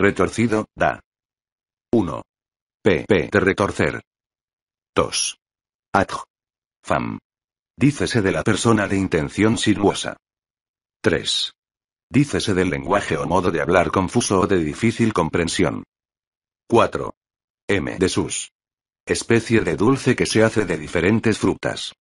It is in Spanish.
Retorcido, da. 1. PP de retorcer. 2. Adj. Fam. Dícese de la persona de intención sinuosa. 3. Dícese del lenguaje o modo de hablar confuso o de difícil comprensión. 4. M de sus. Especie de dulce que se hace de diferentes frutas.